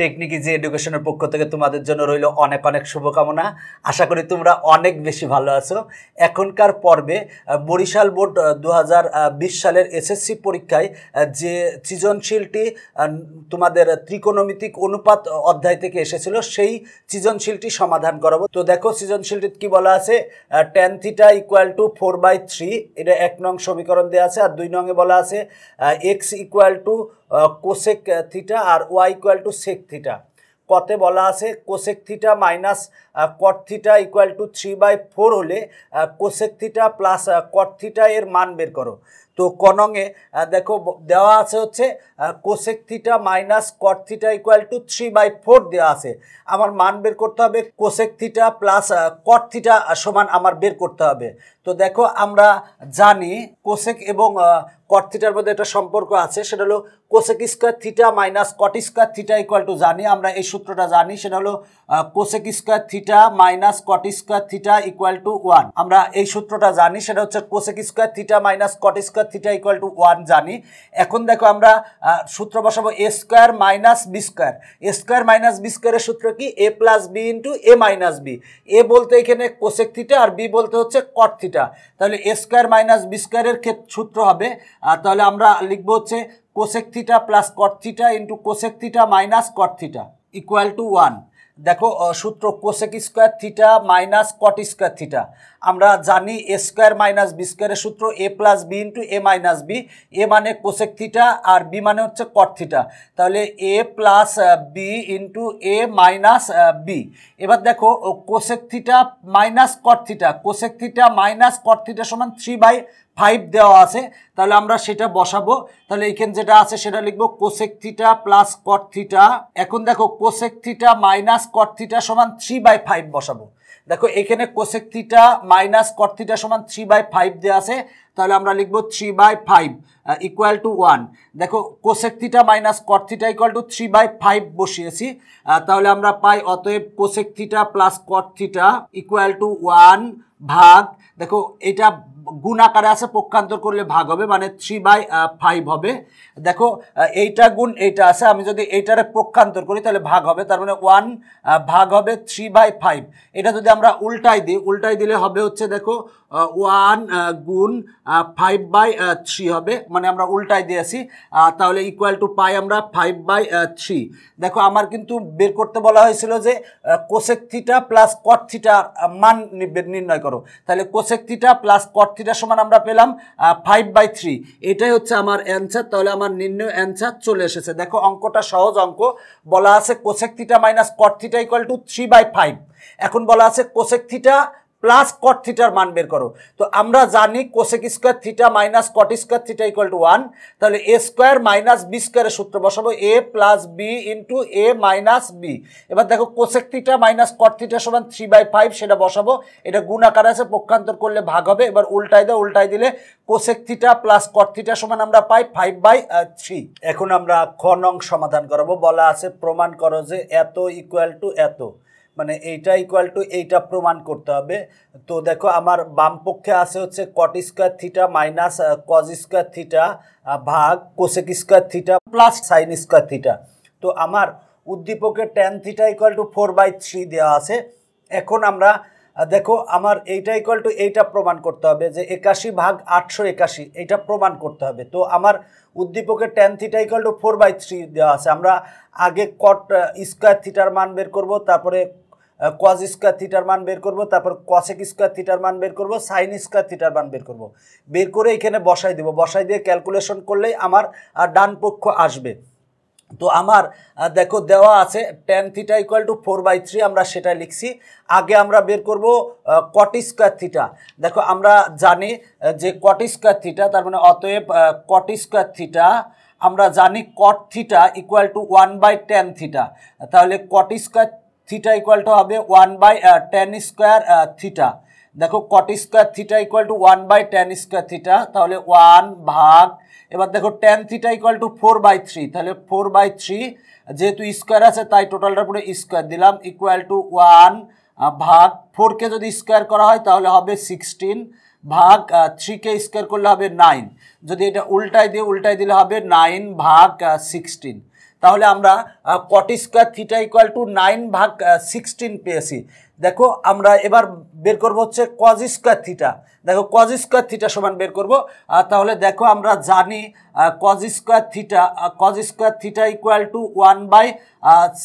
Technique easy এডুকেশনের পক্ষ থেকে তোমাদের জন্য রইল অনেক অনেক শুভকামনা আশা করি তোমরা অনেক বেশি ভালো আছো এখনকার পর্বে বরিশাল বোর্ড দু সালের এসএসসি পরীক্ষায় যে সৃজনশীলটি তোমাদের ত্রিকোণমিতিক অনুপাত অধ্যায় থেকে এসেছিল সেই সৃজনশীলটি সমাধান করাবো তো দেখো সৃজনশীলটি কি বলা আছে ten theta equal to four by three এটা এক নং সমীকরণ দেওয়া আছে আর দুই নংয়ে বলা আছে X equal to cosec theta আর Y equal to sec theta কতে বলা আছে cosec theta minus cot theta equal to three by four হলে কোসেক থিটা প্লাস কর্থিটা এর মান বের করো তো কনংয়ে দেখো দেওয়া আছে হচ্ছে cosec theta minus cot theta theta equal to three by four দেওয়া আছে আমার মান বের করতে হবে কোসেক থিটা প্লাস কর্থিটা সমান আমার বের করতে হবে তো দেখো আমরা জানি কোসেক এবং কর্থিটার মধ্যে একটা সম্পর্ক আছে সেটা হলো cosec square theta minus cot square theta equal to জানি আমরা এই সূত্রটা জানি সেটা হলো cosec square theta theta minus cot square theta equal to one আমরা এই সূত্রটা জানি সেটা হচ্ছে cosec square theta minus cot square theta equal to one জানি এখন দেখো আমরা সূত্র বসাবো A square minus B square A square minus B স্কোয়ারের সূত্র কি A plus B into A minus B A বলতে এখানে কোসেক থিটা আর বি বলতে হচ্ছে কট থিটা তাহলে এ স্কোয়ার মাইনাস বি স্কোয়ারের ক্ষেত্রে সূত্র হবে তাহলে আমরা লিখবো হচ্ছে cosec theta plus cot theta into cosec theta minus cot theta equal to one দেখো সূত্র cosec square theta minus cot square theta আমরা জানি এ স্কোয়ার মাইনাস বি স্কোয়ারের সূত্র A plus B into A minus B A মানে cosec theta আর B মানে হচ্ছে cot theta তাহলে A plus B into A minus B এবার দেখো cosec theta minus cot theta cosec theta minus cot theta সমান three by five দেওয়া আছে তাহলে আমরা সেটা বসাবো তাহলে এইখানে যেটা আছে সেটা লিখবো কোসেক থিটা প্লাস কর্থিটা এখন দেখো কোসেক থিটা মাইনাস কর্থিটা সমান থ্রি বাই ফাইভ বসাবো দেখো এখানে কোসেক থিটা মাইনাস কর্থিটা সমান থ্রি বাই ফাইভ দেওয়া আছে তাহলে আমরা লিখবো three by five equal to one দেখো cosec theta minus cot theta equal to three by five বসিয়েছি uh, তাহলে আমরা পাই অতএব cosec theta plus cot theta equal to one ভাগ দেখো এটা গুণ আকারে আছে পক্ষান্তর করলে ভাগ হবে মানে থ্রি বাই ফাইভ হবে দেখো এইটা গুণ এইটা আছে আমি যদি এইটারে পক্ষান্তর করি তাহলে ভাগ হবে তার মানে ওয়ান ভাগ হবে থ্রি বাই ফাইভ এটা যদি আমরা উল্টাই দিই উল্টাই দিলে হবে হচ্ছে দেখো ওয়ান গুণ ফাইভ বাই থ্রি হবে মানে আমরা উল্টাই দিয়েছি তাহলে ইকুয়াল টু পাই আমরা ফাইভ বাই থ্রি দেখো আমার কিন্তু বের করতে বলা হয়েছিল যে কোসেক থিটা প্লাস কট থিটার মান নির্ণয় করা করো তাহলে cosec theta plus cot theta সমান আমরা পেলাম ফাইভ বাই থ্রি এটাই হচ্ছে আমার অ্যান্সার তাহলে আমার নির্ণয় অ্যান্সার চলে এসেছে দেখো অঙ্কটা সহজ অঙ্ক বলা আছে cosec theta minus cot theta equal to three by five এখন বলা আছে কোসেক থিটা প্লাস কট থিটার মান বের করো তো আমরা জানি cosec square theta minus cot square theta equal to one তাহলে এ স্কোয়ার মাইনাস বি স্কোয়ারের সূত্র বসাবো A plus B into A minus B এবার দেখো cosec theta minus cot theta সমান থ্রি বাই ফাইভ সেটা বসাবো এটা গুণ আকারে আছে পক্ষান্তর করলে ভাগ হবে এবার উল্টাই দেয় উল্টাই দিলে cosec theta plus cot theta সমান আমরা পাই ফাইভ বাই থ্রি এখন আমরা খনং সমাধান করাবো বলা আছে প্রমাণ করো যে এত ইকুয়াল টু এত মানে এইটা ইকুয়াল টু এইটা প্রমাণ করতে হবে তো দেখো আমার বাম পক্ষে আছে হচ্ছে cot square theta minus cos square theta ভাগ cosec square theta plus sine square theta তো আমার উদ্দীপকে tan theta equal to four by three দেওয়া আছে এখন আমরা দেখো আমার এইটা ইকুয়াল টু এইটা প্রমাণ করতে হবে যে একাশি ভাগ আটশো একাশি এইটা প্রমাণ করতে হবে তো আমার উদ্দীপকে tan theta equal to four by three দেওয়া আছে আমরা আগে কট স্কোয়ার থিটার মান বের করব তারপরে কজ স্কোয়ার থিটার মান বের করব তারপর কসেক স্কোয়ার থিটার মান বের করব সাইন স্কোয়ার থিটার মান বের করব বের করে এখানে বসাই দেব বসাই দিয়ে ক্যালকুলেশন করলেই আমার ডান পক্ষ আসবে তো আমার দেখো দেওয়া আছে ten theta equal to four by three আমরা সেটা লিখছি আগে আমরা বের করব কট স্কোয়ার থিটা দেখো আমরা জানি যে কট স্কোয়ার থিটা তার মানে অতএব কট স্কোয়ার থিটা আমরা জানি cot theta equal to one by tan theta তাহলে কট স্কোয়ার থিটা ইকুয়ালটা হবে one by tan square theta দেখো cot square theta equal to one by tan square theta তাহলে ওয়ান ভাগ এবার দেখো tan theta equal to four by three তাহলে four by three যেহেতু স্কোয়ার আছে তাই টোটালটার পুরো স্কোয়ার দিলাম ইকুয়াল টু ওয়ান ভাগ ফোরকে যদি স্কোয়ার করা হয় তাহলে হবে সিক্সটিন ভাগ থ্রিকে স্কোয়ার করলে হবে নাইন যদি এটা উল্টায় দিয়ে উল্টায় দিলে হবে নাইন ভাগ সিক্সটিন তাহলে আমরা cot square theta equal to nine ভাগ সিক্সটিন পেয়েছি দেখো আমরা এবার বের করব হচ্ছে কজ স্কোয়ার থিটা দেখো কজ স্কোয়ার থিটা সমান বের করব তাহলে দেখো আমরা জানি cos square theta cos square theta equal to one by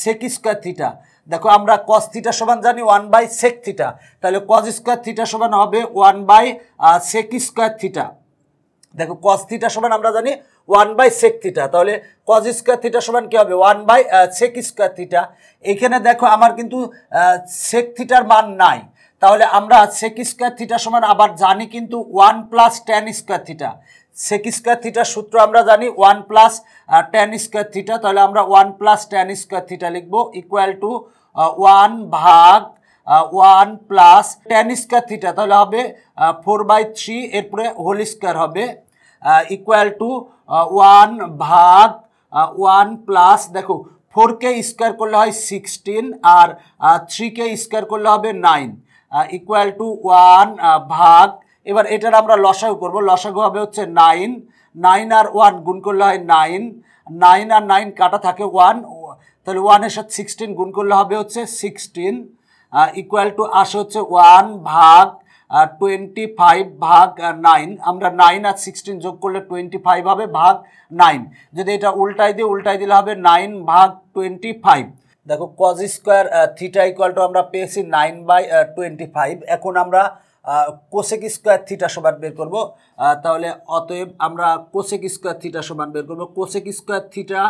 sec square theta দেখো আমরা কস থিটা সমান জানি ওয়ান বাই সেক থিটা তাহলে কজ স্কোয়ার থিটা সমান হবে one by sec square theta দেখো কস থিটা সমান আমরা জানি ওয়ান বাই সেক থিটা তাহলে কজ স্কোয়ার থিটা সমান কী হবে one by sec square theta এখানে দেখো আমার কিন্তু সেক থিটার মান নাই তাহলে আমরা সেক স্কোয়ার থিটা সমান আবার জানি কিন্তু one plus tan square theta sec square থিটার সূত্র আমরা জানি one plus tan square theta তাহলে আমরা one plus tan square theta লিখবো ইকুয়াল টু ওয়ান ভাগ one plus tan square theta তাহলে হবে ফোর বাই থ্রি এরপরে হোল স্কোয়ার হবে ইকুয়াল টু ওয়ান ভাগ ওয়ান প্লাস দেখো ফোরকে স্কোয়ার করলে হয় সিক্সটিন আর থ্রিকে স্কোয়ার করলে হবে নাইন ইকুয়াল টু ওয়ান ভাগ এবার এটার আমরা লসাগু করবো লসাগু হবে হচ্ছে নাইন নাইন আর ওয়ান গুণ করলে হয় নাইন নাইন আর নাইন কাটা থাকে ওয়ান তাহলে ওয়ানের সাথে সিক্সটিন গুণ করলে হবে হচ্ছে সিক্সটিন ইকুয়াল টু আসে হচ্ছে ওয়ান ভাগ টোয়েন্টি ফাইভ ভাগ নাইন আমরা নাইন আর সিক্সটিন যোগ করলে টোয়েন্টি ফাইভ হবে ভাগ নাইন যদি এটা উল্টাই দিই উল্টাই দিলে হবে নাইন ভাগ টোয়েন্টি ফাইভ দেখো cos square theta equal to আমরা পেয়েছি নাইন বাই টোয়েন্টি ফাইভ এখন আমরা কোসেক স্কোয়ার থিটা সমান বের করব তাহলে অতএব আমরা কোসেক স্কোয়ার থিটা সমান বের করব কোসেক স্কোয়ার থিটা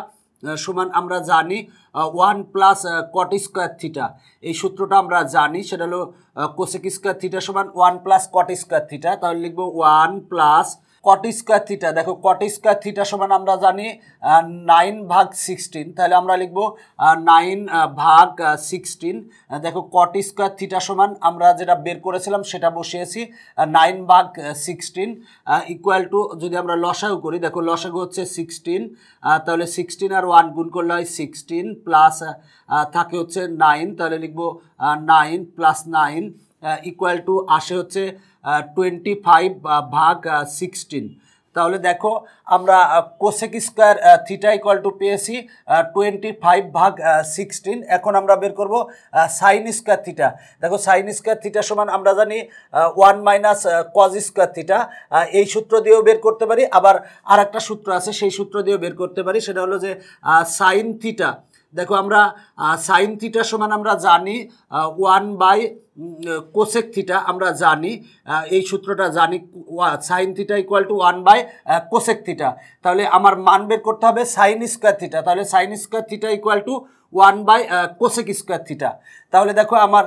সমান আমরা জানি one plus cot square theta এই সূত্রটা আমরা জানি সেটা হলো কোসেক স্কোয়ার থিটা সমান one plus cot square theta তাহলে লিখবো one plus cot square theta দেখো কট স্কোয়ার থিটা সমান আমরা জানি নাইন ভাগ সিক্সটিন তাহলে আমরা লিখব নাইন ভাগ সিক্সটিন দেখো কট স্কোয়ার থিটা সমান আমরা যেটা বের করেছিলাম সেটা বসিয়েছি নাইন ভাগ সিক্সটিন ইকুয়াল টু যদি আমরা লসাগু করি দেখো লসাগু হচ্ছে সিক্সটিন তাহলে সিক্সটিন আর ওয়ান গুণ করলে হয় সিক্সটিন প্লাস থাকে হচ্ছে নাইন তাহলে লিখবো nine plus nine equal to আসে হচ্ছে টোয়েন্টি ফাইভ ভাগ সিক্সটিন তাহলে দেখো আমরা cosec square theta equal to পেয়েছি টোয়েন্টি ফাইভ ভাগ সিক্সটিন এখন আমরা বের করব সাইন স্কোয়ার থিটা দেখো সাইন স্কোয়ার থিটা সমান আমরা জানি one minus cos square theta এই সূত্র দিয়েও বের করতে পারি আবার আর একটা সূত্র আছে সেই সূত্র দিয়েও বের করতে পারি সেটা হলো যে সাইন থিটা দেখো আমরা সাইন থিটা সমান আমরা জানি ওয়ান বাই কোসেক থিটা আমরা জানি এই সূত্রটা জানি sine theta equal to one by cosec theta তাহলে আমার মান বের করতে হবে সাইন স্কোয়ার থিটা তাহলে sine square theta equal to one by cosec square theta তাহলে দেখো আমার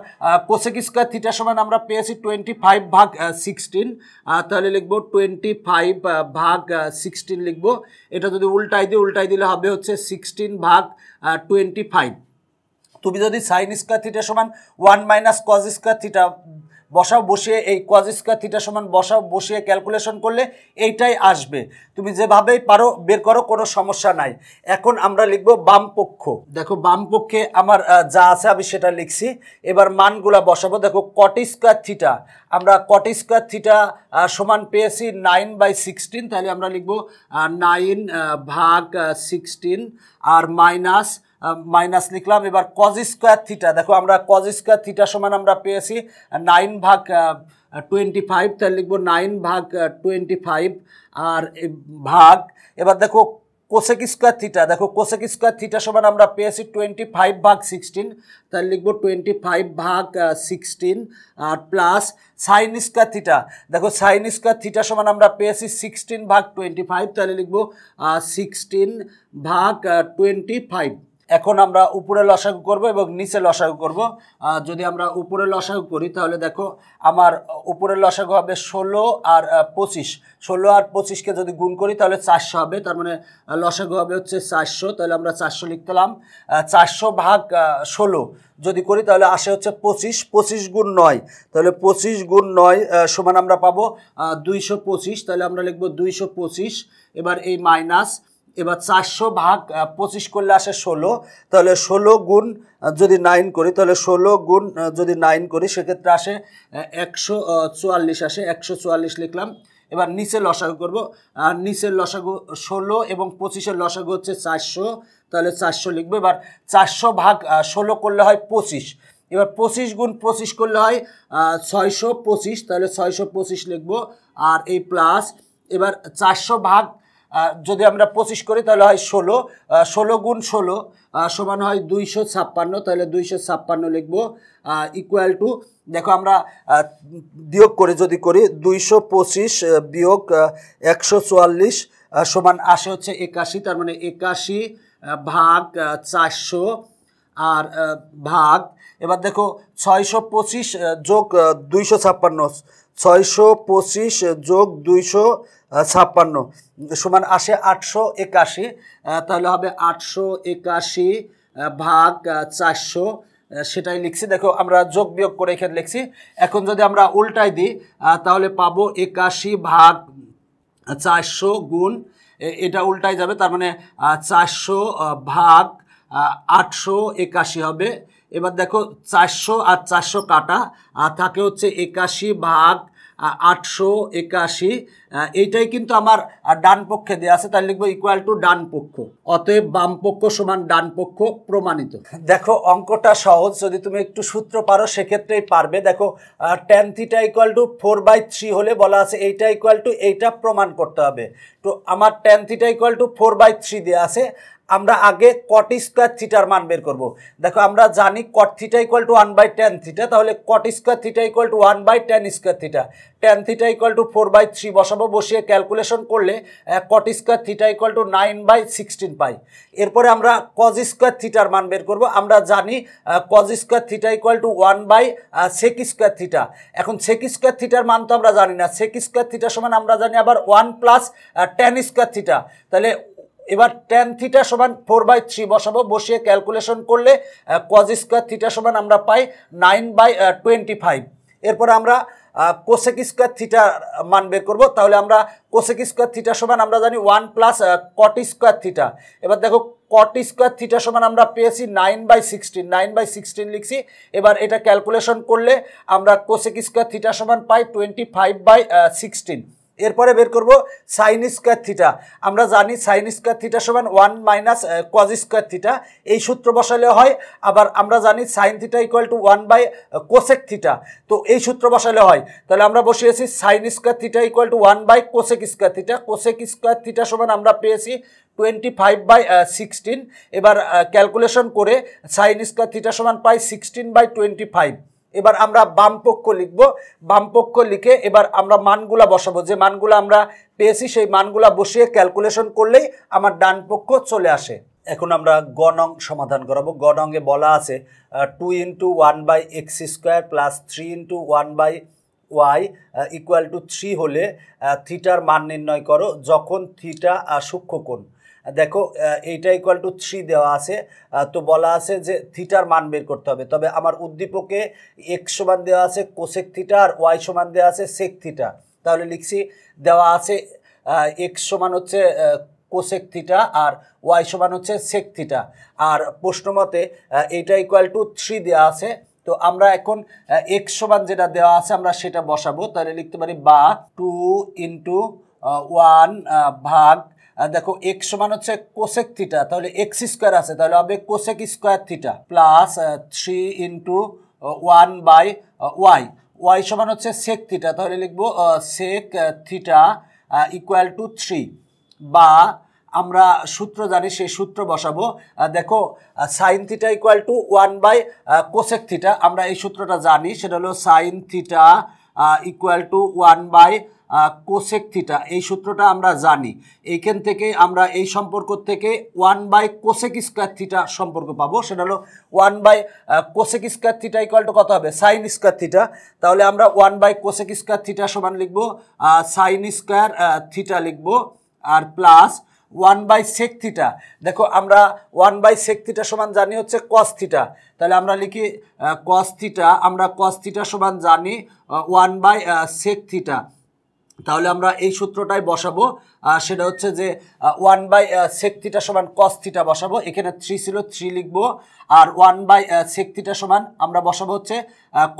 কোসেক স্কোয়ার থিটা সমান আমরা পেয়েছি টোয়েন্টি ফাইভ ভাগ সিক্সটিন তাহলে লিখবো টোয়েন্টি ফাইভ ভাগ সিক্সটিন লিখবো এটা যদি উল্টাই দিই উল্টাই দিলে হবে হচ্ছে সিক্সটিন ভাগ টোয়েন্টি ফাইভ তুমি যদি সাইন স্কোয়ার থিটা সমান one minus cos square theta বসাও বসিয়ে এই কজ স্কোয়ার থিটা সমান বসাও বসিয়ে ক্যালকুলেশন করলে এইটাই আসবে তুমি যেভাবেই পারো বের করো কোনো সমস্যা নাই এখন আমরা লিখব বাম পক্ষ দেখো বাম পক্ষে আমার যা আছে আমি সেটা লিখছি এবার মানগুলা বসাবো দেখো কট স্কোয়ার থিটা আমরা কট স্কোয়ার থিটা সমান পেয়েছি নাইন বাই সিক্সটিন তাহলে আমরা লিখব নাইন ভাগ সিক্সটিন আর মাইনাস মাইনাস লিখলাম এবার কজ স্কোয়ার থিটা দেখো আমরা কজ স্কোয়ার থিটা সমান আমরা পেয়েছি নাইন ভাগ টোয়েন্টি ফাইভ তাহলে লিখবো নাইন ভাগ টোয়েন্টি ফাইভ আর ভাগ এবার দেখো কোসেক স্কোয়ার থিটা দেখো কোসেক স্কোয়ার থিটা সমান আমরা পেয়েছি টোয়েন্টি ফাইভ ভাগ সিক্সটিন তাহলে লিখবো টোয়েন্টি ফাইভ ভাগ সিক্সটিন আর প্লাস সাইন স্কোয়ার থিটা দেখো সাইন স্কোয়ার থিটা সমান আমরা পেয়েছি সিক্সটিন ভাগ টোয়েন্টি ফাইভ তাহলে লিখবো সিক্সটিন ভাগ টোয়েন্টি ফাইভ এখন আমরা উপরে লসাগু করব এবং নিচে লসাগু করব যদি আমরা উপরে লসাগু করি তাহলে দেখো আমার উপরে লসাগু হবে ষোলো আর পঁচিশ ষোলো আর পঁচিশকে যদি গুণ করি তাহলে চারশো হবে তার মানে লসাগু হবে হচ্ছে চারশো তাহলে আমরা চারশো লিখতেলাম চারশো ভাগ ষোলো যদি করি তাহলে আসে হচ্ছে পঁচিশ পঁচিশ গুণ নয় তাহলে পঁচিশ গুণ নয় সমান আমরা পাবো দুইশো পঁচিশ তাহলে আমরা লিখবো দুইশো পঁচিশ এবার এই মাইনাস এবার চারশো ভাগ পঁচিশ করলে আসে ষোলো তাহলে ষোলো গুণ যদি নাইন করি তাহলে ষোলো গুণ যদি নাইন করি সেক্ষেত্রে আসে একশো চুয়াল্লিশ আসে একশো চুয়াল্লিশ লিখলাম এবার নিচের লসাগু করবো আর নিচের লসাগু ষোলো এবং পঁচিশের লসাগু হচ্ছে চারশো তাহলে চারশো লিখবো এবার চারশো ভাগ ষোলো করলে হয় পঁচিশ এবার পঁচিশ গুণ পঁচিশ করলে হয় ছয়শো পঁচিশ তাহলে ছয়শো পঁচিশ লিখবো আর এই প্লাস এবার চারশো ভাগ যদি আমরা পঁচিশ করি তাহলে হয় ষোলো ষোলো গুণ ষোলো সমান হয় দুইশো ছাপ্পান্ন তাহলে দুইশো ছাপ্পান্ন লিখবো ইকুয়াল টু দেখো আমরা বিয়োগ করে যদি করি দুইশো পঁচিশ বিয়োগ একশো চুয়াল্লিশ সমান আশি হচ্ছে একাশি তার মানে একাশি ভাগ চারশো আর ভাগ এবার দেখো ছয়শো পঁচিশ যোগ দুইশো ছাপ্পান্ন ছয়শো পঁচিশ যোগ দুইশো ছাপ্পান্ন সমান আসে আটশো একাশি তাহলে হবে আটশো একাশি ভাগ চারশো সেটাই লিখছি দেখো আমরা যোগ বিয়োগ করে এখানে লিখছি এখন যদি আমরা উল্টাই দিই তাহলে পাবো একাশি ভাগ চারশো গুণ এটা উল্টাই যাবে তার মানে চারশো ভাগ আটশো একাশি হবে এবার দেখো চারশো আর চারশো কাটা আর থাকে হচ্ছে একাশি ভাগ আটশো একাশি এইটাই কিন্তু আমার ডান পক্ষে দেওয়া আছে তাই লিখবো ইকুয়াল টু ডান পক্ষ অতএব বাম পক্ষ সমান ডান পক্ষ প্রমাণিত দেখো অঙ্কটা সহজ যদি তুমি একটু সূত্র পারো সেক্ষেত্রেই পারবে দেখো tan theta equal to four by three হলে বলা আছে এইটা ইকুয়াল টু এইটা প্রমাণ করতে হবে তো আমার tan theta equal to four by three দেওয়া আছে আমরা আগে কট স্কোয়ার থিটার মান বের করব দেখো আমরা জানি cot theta equal to one by tan theta তাহলে cot square theta equal to one by tan square theta tan theta equal to four by three বসাবো বসিয়ে ক্যালকুলেশন করলে cot square theta equal to nine by sixteen পাই এরপরে আমরা cos square থিটার মান বের করব আমরা জানি cos square theta equal to one by sec square theta এখন সেক স্কোয়ার থিটার মান তো আমরা জানি না সেক স্কোয়ার থিটার সমান আমরা জানি আবার one plus tan square theta তাহলে এবার ট্যান থিটা সমান ফোর বাই থ্রি বসাবো বসিয়ে ক্যালকুলেশন করলে কজ স্কোয়ার থিটা সমান আমরা পাই নাইন বাই টোয়েন্টি ফাইভ এরপর আমরা কোসেক স্কোয়ার থিটা মান বের করবো তাহলে আমরা কোসেক স্কোয়ার থিটা সমান আমরা জানি one plus cot square theta এবার দেখো কট স্কোয়ার থিটা সমান আমরা পেয়েছি nine by sixteen nine by sixteen লিখছি এবার এটা ক্যালকুলেশন করলে আমরা কোসেক স্কোয়ার থিটা সমান পাই টোয়েন্টি ফাইভ বাই সিক্সটিন এরপরে বের করব সাইন স্কোয়ার থিটা আমরা জানি সাইন স্কোয়ার থিটা সমান one minus cos square theta এই সূত্র বসালে হয় আবার আমরা জানি sine theta equal to one by cosec theta তো এই সূত্র বসালে হয় তাহলে আমরা বসিয়েছি sine square theta equal to one by cosec square theta cosec square theta সমান আমরা পেয়েছি টোয়েন্টি ফাইভ বাই সিক্সটিন এবার ক্যালকুলেশন করে সাইন স্কোয়ার থিটা সমান পাই সিক্সটিন বাই টোয়েন্টি ফাইভ এবার আমরা বামপক্ষ লিখব বামপক্ষ লিখে এবার আমরা মানগুলা বসাবো যে মানগুলা আমরা পেয়েছি সেই মানগুলা বসিয়ে ক্যালকুলেশন করলেই আমার ডান পক্ষ চলে আসে এখন আমরা গণং সমাধান করাবো গণংয়ে বলা আছে two into one by x square plus three into one by y equal to three হলে থিটার মান নির্ণয় করো যখন থিটা সূক্ষ্মকোণ দেখো এইটা ইকুয়াল টু থ্রি দেওয়া আছে তো বলা আছে যে থিটার মান বের করতে হবে তবে আমার উদ্দীপকে এক্স সমান দেওয়া আছে কোসেক থিটা আর ওয়াই সমান দেওয়া আছে সেক থিটা তাহলে লিখছি দেওয়া আছে এক্স সমান হচ্ছে কোসেক থিটা আর ওয়াই সমান হচ্ছে সেক থিটা আর প্রশ্ন মতে এইটা ইকুয়াল টু থ্রি দেওয়া আছে তো আমরা এখন এক্স সমান যেটা দেওয়া আছে আমরা সেটা বসাবো তাহলে লিখতে পারি বা টু ইন্টু ওয়ান ভাগ দেখো এক্স সমান হচ্ছে কোসেক থিটা তাহলে এক্স স্কোয়ার আছে তাহলে হবে cosec square theta plus three into one by y y সমান হচ্ছে সেক থিটা তাহলে লিখবো sec theta equal to three বা আমরা সূত্র জানি সেই সূত্র বসাবো দেখো sine theta equal to one by cosec theta আমরা এই সূত্রটা জানি সেটা হলো sine theta equal to one by cosec theta এই সূত্রটা আমরা জানি এইখান থেকে আমরা এই সম্পর্ক থেকে one by cosec square theta সম্পর্ক পাবো সেটা হলো one by cosec square theta equal to কত হবে সাইন স্কোয়ার থিটা তাহলে আমরা one by cosec square theta সমান লিখবো সাইন স্কোয়ার থিটা লিখবো আর plus one by sec theta দেখো আমরা ওয়ান বাই সেক থিটা সমান জানি হচ্ছে কস থিটা তাহলে আমরা লিখি কস থিটা আমরা কস থিটা সমান জানি ওয়ান বাই সেক থিটা তাহলে আমরা এই সূত্রটাই বসাবো সেটা হচ্ছে যে ওয়ান বাই সেকথিটা সমান কস্থিটা বসাবো এখানে থ্রি ছিল থ্রি লিখবো আর ওয়ান বাই সেকথিটা সমান আমরা বসাবো হচ্ছে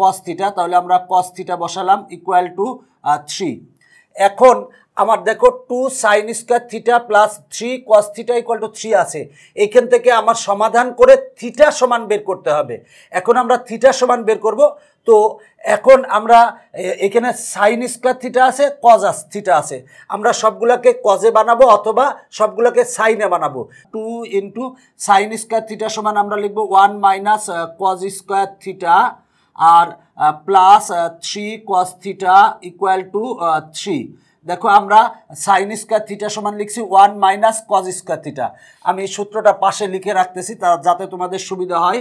কস্থিটা তাহলে আমরা কস্থিটা বসালাম ইকুয়াল টু থ্রি এখন আমার দেখো two sine square theta plus three cos theta equal to three আছে এখান থেকে আমার সমাধান করে থিটা সমান বের করতে হবে এখন আমরা থিটা সমান বের করব তো এখন আমরা এখানে সাইন স্কোয়ার থিটা আছে কজ আস থিটা আছে আমরা সবগুলোকে কজে বানাবো অথবা সবগুলোকে সাইনে বানাবো two into sine square theta সমান আমরা লিখবো one minus cos square theta আর plus three cos theta equal to three দেখো আমরা সাইন স্কোয়ার থিটা সমান লিখছি one minus cos square theta আমি এই সূত্রটা পাশে লিখে রাখতেছি তা যাতে তোমাদের সুবিধা হয়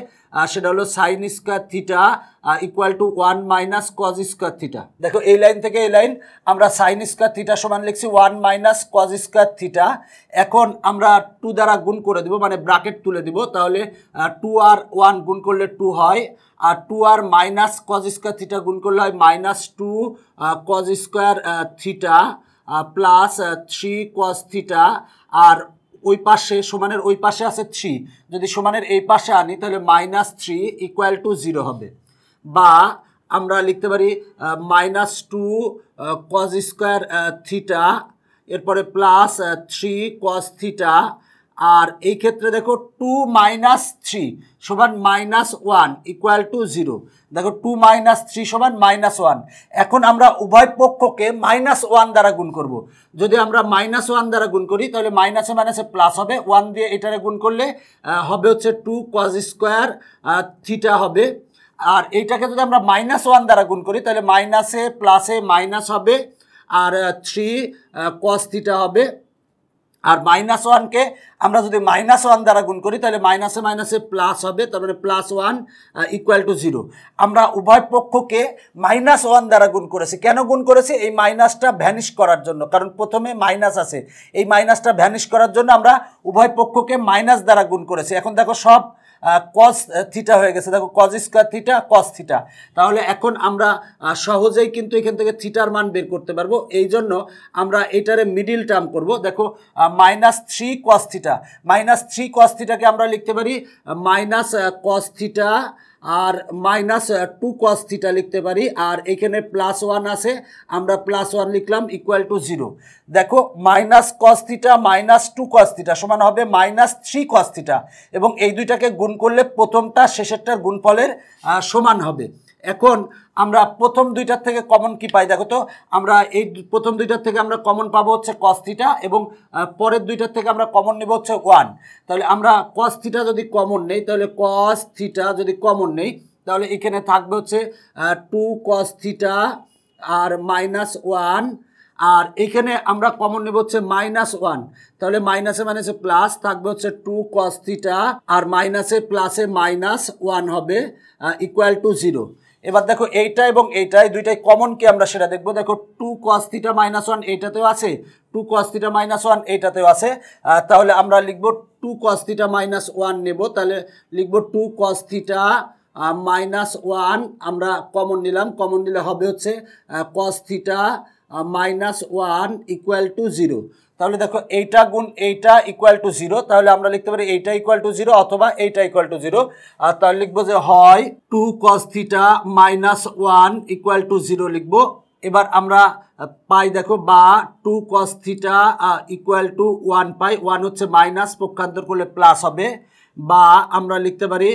সেটা হলো sine square theta equal to one minus cos square theta দেখো এই লাইন থেকে এই লাইন আমরা সাইন স্কোয়ার থিটা সমান লিখছি one minus cos square theta এখন আমরা টু দ্বারা গুণ করে দেবো মানে ব্রাকেট তুলে দিব তাহলে টু আর ওয়ান গুণ করলে টু হয় আর টু আর মাইনাস কজ স্কোয়ার থিটা গুণ করলে হয় minus two cos square theta plus three cos theta আর ওই পাশে সমানের ওই পাশে আছে থ্রি যদি সমানের এই পাশে আনি তাহলে minus three equal to zero হবে বা আমরা লিখতে পারি minus two cos square theta এরপরে প্লাস থ্রি কজ থিটা আর এই ক্ষেত্রে দেখো টু মাইনাস থ্রি সমান minus one equal to zero দেখো টু মাইনাস থ্রি সমান মাইনাস ওয়ান এখন আমরা উভয় পক্ষকে মাইনাস ওয়ান দ্বারা গুণ করব। যদি আমরা মাইনাস ওয়ান দ্বারা গুণ করি তাহলে মাইনাসে মাইনাসে প্লাস হবে ওয়ান দিয়ে এটারে গুণ করলে হবে হচ্ছে টু কজ স্কোয়ার থিটা হবে আর এইটাকে যদি আমরা মাইনাস ওয়ান দ্বারা গুণ করি তাহলে মাইনাসে প্লাসে মাইনাস হবে আর থ্রি কস থিটা হবে আর মাইনাস ওয়ানকে আমরা যদি মাইনাস ওয়ান দ্বারা গুণ করি তাহলে মাইনাসে মাইনাসে প্লাস হবে তার মানে plus one equal to zero আমরা উভয় পক্ষকে মাইনাস ওয়ান দ্বারা গুণ করেছি কেন গুণ করেছি এই মাইনাসটা ভ্যানিশ করার জন্য কারণ প্রথমে মাইনাস আছে এই মাইনাসটা ভ্যানিশ করার জন্য আমরা উভয় পক্ষকে মাইনাস দ্বারা গুণ করেছি এখন দেখো সব কস থিটা হয়ে গেছে দেখো cos square theta cos theta তাহলে এখন আমরা সহজেই কিন্তু এখান থেকে থিটার মান বের করতে পারবো এই জন্য আমরা এটারে মিডিল টার্ম করব দেখো minus three cos theta minus three cos থিটাকে আমরা লিখতে পারি মাইনাস কস থিটা আর মাইনাস টু কস থিটা লিখতে পারি আর এখানে প্লাস ওয়ান আছে আমরা প্লাস ওয়ান লিখলাম ইকুয়াল টু জিরো দেখো minus cos theta minus two cos theta সমান হবে মাইনাস থ্রি কস থিটা এবং এই দুইটাকে গুণ করলে প্রথমটা শেষেরটার গুণফলের সমান হবে এখন আমরা প্রথম দুইটার থেকে কমন কি পাই দেখো তো আমরা এই প্রথম দুইটার থেকে আমরা কমন পাবো হচ্ছে কস্তিটা এবং পরের দুইটার থেকে আমরা কমন নেব হচ্ছে ওয়ান তাহলে আমরা কস্তিটা যদি কমন নেই তাহলে কস্তিটা যদি কমন নেই তাহলে এখানে থাকবে হচ্ছে টু কস্তিটা আর মাইনাস ওয়ান আর এখানে আমরা কমন নেব হচ্ছে মাইনাস ওয়ান তাহলে মাইনাসে মাইনাসে প্লাস থাকবে হচ্ছে টু কস্তিটা আর মাইনাসে প্লাসে মাইনাস ওয়ান হবে ইকুয়াল টু জিরো এবার দেখো এইটা এবং এইটাই দুইটাই কমন কি আমরা সেটা দেখবো দেখো two cos theta minus one এইটাতেও আছে two cos theta minus one এইটাতেও আছে তাহলে আমরা লিখবো two cos theta minus one নেব তাহলে লিখবো two cos theta minus one আমরা কমন নিলাম কমন নিলে হবে হচ্ছে cos theta minus one equal to zero তাহলে দেখো এইটা গুণ এইটা ইকুয়াল টু জিরো তাহলে আমরা লিখতে পারি এইটা ইকুয়াল টু জিরো অথবা এইটা ইকুয়াল টু জিরো আর তাহলে লিখবো যে হয় two cos theta minus one equal to zero লিখবো এবার আমরা পাই দেখো বা two cos theta equal to one পাই ওয়ান হচ্ছে মাইনাস পক্ষান্তর করলে প্লাস হবে বা আমরা লিখতে পারি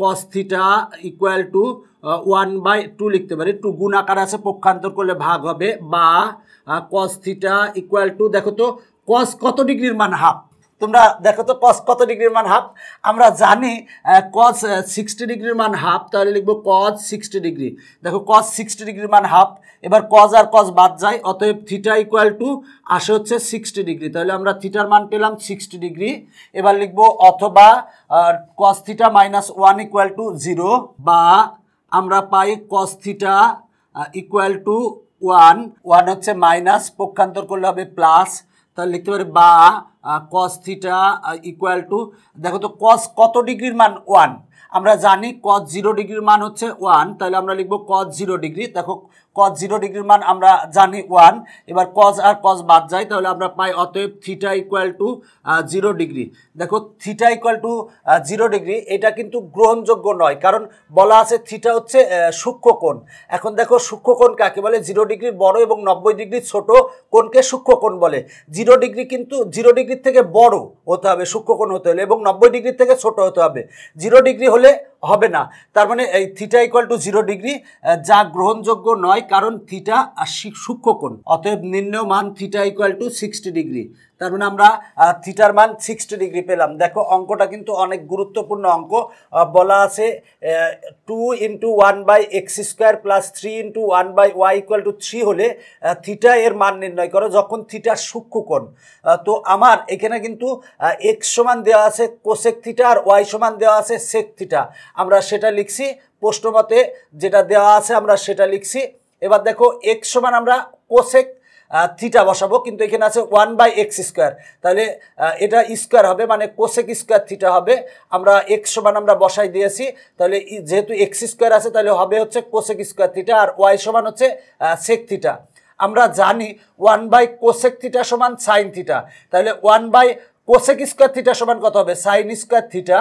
cos theta equal to one by two লিখতে পারি টু গুণ আকার আছে পক্ষান্তর করলে ভাগ হবে বা কস থিটা ইকুয়াল টু দেখো তো কস কত ডিগ্রির মান হাফ তোমরা দেখো তো কস কত ডিগ্রির মান হাফ আমরা জানি কস সিক্সটি ডিগ্রির মান হাফ তাহলে লিখবো কস সিক্সটি ডিগ্রি দেখো কস সিক্সটি ডিগ্রির মান হাফ এবার কজ আর কজ বাদ যায় অতএব থিটা ইকুয়াল টু আসে হচ্ছে সিক্সটি ডিগ্রি তাহলে আমরা থিটার মান পেলাম সিক্সটি ডিগ্রি এবার লিখবো অথবা cos theta minus one equal to zero বা আমরা পাই cos theta equal to one one হচ্ছে মাইনাস পক্ষান্তর করলে হবে প্লাস তাহলে লিখতে পারি বা কস থিটা ইকুয়াল টু দেখো তো কস কত ডিগ্রির মান ওয়ান আমরা জানি কস জিরো ডিগ্রির মান হচ্ছে ওয়ান তাহলে আমরা লিখবো কস জিরো ডিগ্রি দেখো কজ জিরো ডিগ্রির মান আমরা জানি ওয়ান এবার কজ আর কজ বাদ যায় তাহলে আমরা পাই অতএব theta equal to zero degree দেখো theta equal to zero degree এটা কিন্তু গ্রহণযোগ্য নয় কারণ বলা আছে থিটা হচ্ছে সূক্ষ্মকোণ এখন দেখো সূক্ষ্মকোণ কাকে বলে জিরো ডিগ্রির বড় এবং নব্বই ডিগ্রির ছোট কোণকে সূক্ষ্মকোণ বলে জিরো ডিগ্রি কিন্তু জিরো ডিগ্রির থেকে বড় হতে হবে সূক্ষ্মকোণ হতে হলে এবং নব্বই ডিগ্রির থেকে ছোট হতে হবে জিরো ডিগ্রি হলে হবে না তার মানে এই theta equal to zero degree যা গ্রহণযোগ্য নয় কারণ থিটা সূক্ষ্মকোণ অতএব নিম্ন মান theta equal to sixty degree তার মানে আমরা থিটার মান সিক্সটি ডিগ্রি পেলাম দেখো অঙ্কটা কিন্তু অনেক গুরুত্বপূর্ণ অঙ্ক বলা আছে two into one by x square plus three into one by y equal to three হলে থিটা এর মান নির্ণয় করো যখন থিটার সূক্ষ্মকোণ তো আমার এখানে কিন্তু এক্স সমান দেওয়া আছে কোসেক থিটা আর ওয়াই সমান দেওয়া আছে সেক থিটা আমরা সেটা লিখছি প্রশ্নমতে যেটা দেওয়া আছে আমরা সেটা লিখছি এবার দেখো এক্স সমান আমরা কোসেক থিটা বসাবো কিন্তু এখানে আছে ওয়ান বাই এক্স স্কোয়ার তাহলে এটা স্কোয়ার হবে মানে কোসেক স্কোয়ার থিটা হবে আমরা এক্স সমান আমরা বসাই দিয়েছি তাহলে যেহেতু এক্স স্কোয়ার আছে তাহলে হবে হচ্ছে কোসেক স্কোয়ার থিটা আর ওয়াই সমান হচ্ছে সেক থিটা আমরা জানি ওয়ান বাই কোসেক থিটা সমান সাইন থিটা তাহলে one by cosec square theta সমান কত হবে সাইন স্কোয়ার থিটা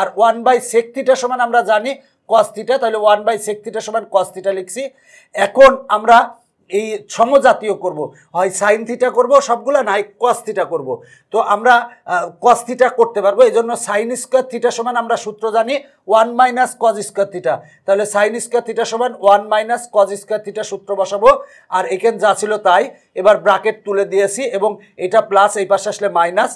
আর ওয়ান বাই সেক থিটা সমান আমরা জানি কস থিটা তাহলে ওয়ান বাই সেক থিটা সমান কস থিটা লিখছি এখন আমরা এই সমজাতীয় করব হয় সাইন থিটা করব সবগুলো নাই কস থিটা করব তো আমরা কস থিটা করতে পারবো এই জন্য সাইন স্কোয়ার থিটা সমান আমরা সূত্র জানি one minus cos square theta তাহলে সাইন স্কোয়ার থিটা সমান one minus cos square theta সূত্র বসাবো আর এখানে যা ছিল তাই এবার ব্রাকেট তুলে দিয়েছি এবং এটা প্লাস এই পাশে আসলে মাইনাস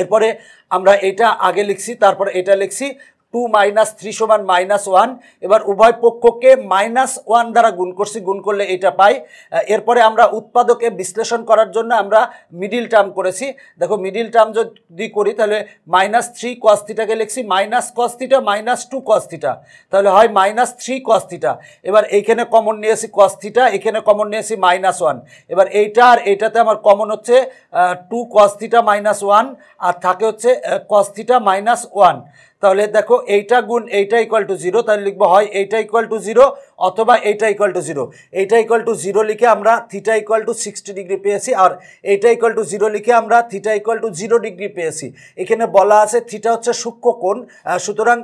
এরপরে আমরা এটা আগে লিখছি তারপর এটা লিখছি টু মাইনাস থ্রি সমান মাইনাস ওয়ান এবার উভয় পক্ষকে মাইনাস ওয়ান দ্বারা গুণ করছি গুণ করলে এটা পাই এরপরে আমরা উৎপাদকে বিশ্লেষণ করার জন্য আমরা মিডিল টার্ম করেছি দেখো মিডিল টার্ম যদি করি তাহলে মাইনাস থ্রি কস্তিটাকে লিখছি minus cos theta minus two cos theta তাহলে হয় মাইনাস থ্রি কস্তিটা এবার এইখানে কমন নিয়েছি কস্তিটা এখানে কমন নিয়েছি মাইনাস ওয়ান এবার এইটা আর এইটাতে আমার কমন হচ্ছে টু কস্তিটা মাইনাস ওয়ান আর থাকে হচ্ছে কস্তিটা মাইনাস ওয়ান তাহলে দেখো এইটা গুণ এইটা ইকুয়াল টু জিরো তাহলে লিখবো হয় এইটা ইকুয়াল টু জিরো অথবা এইটা ইকুয়াল টু জিরো এইটা ইকুয়াল টু জিরো লিখে আমরা theta equal to sixty degree পেয়েছি আর এইটা ইকুয়াল টু জিরো লিখে আমরা theta equal to zero degree পেয়েছি এখানে বলা আছে থিটা হচ্ছে সূক্ষ্ম কোণ সুতরাং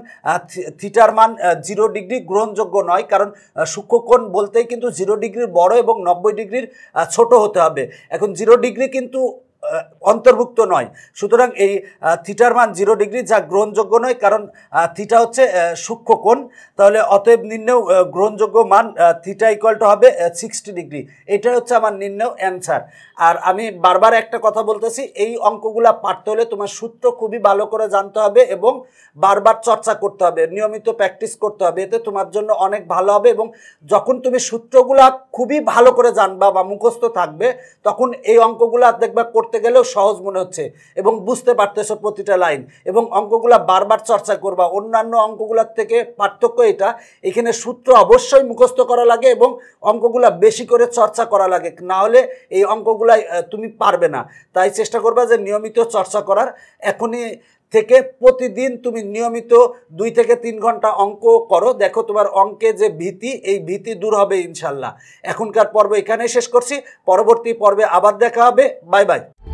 থিটার মান জিরো ডিগ্রি গ্রহণযোগ্য নয় কারণ সূক্ষ্ম কোণ বলতেই কিন্তু জিরো ডিগ্রির বড় এবং নব্বই ডিগ্রির ছোট হতে হবে এখন জিরো ডিগ্রি কিন্তু অন্তর্ভুক্ত নয় সুতরাং এই থিটার মান জিরো ডিগ্রি যা গ্রহণযোগ্য নয় কারণ থিটা হচ্ছে সূক্ষ্ম কোণ তাহলে অতএব নির্ণয় গ্রহণযোগ্য মান থিটা ইকুয়ালটা হবে সিক্সটি ডিগ্রি এটাই হচ্ছে আমার নির্ণয় অ্যান্সার আর আমি বারবার একটা কথা বলতেছি এই অঙ্কগুলা পারতে হলে তোমার সূত্র খুবই ভালো করে জানতে হবে এবং বারবার চর্চা করতে হবে নিয়মিত প্র্যাকটিস করতে হবে এতে তোমার জন্য অনেক ভালো হবে এবং যখন তুমি সূত্রগুলা খুবই ভালো করে জানবা বা মুখস্থ থাকবে তখন এই অঙ্কগুলা দেখবা করতে করতে গেলেও সহজ মনে হচ্ছে এবং বুঝতে পারতেছো প্রতিটা লাইন এবং অঙ্কগুলো বারবার চর্চা করবা অন্যান্য অঙ্কগুলোর থেকে পার্থক্য এটা এখানে সূত্র অবশ্যই মুখস্থ করা লাগে এবং অঙ্কগুলা বেশি করে চর্চা করা লাগে না হলে এই অঙ্কগুলাই তুমি পারবে না তাই চেষ্টা করবা যে নিয়মিত চর্চা করার এখনই থেকে প্রতিদিন তুমি নিয়মিত দুই থেকে তিন ঘন্টা অঙ্ক করো দেখো তোমার অঙ্কে যে ভীতি এই ভীতি দূর হবে ইনশাল্লাহ এখনকার পর্ব এখানেই শেষ করছি পরবর্তী পর্বে আবার দেখা হবে বাই বাই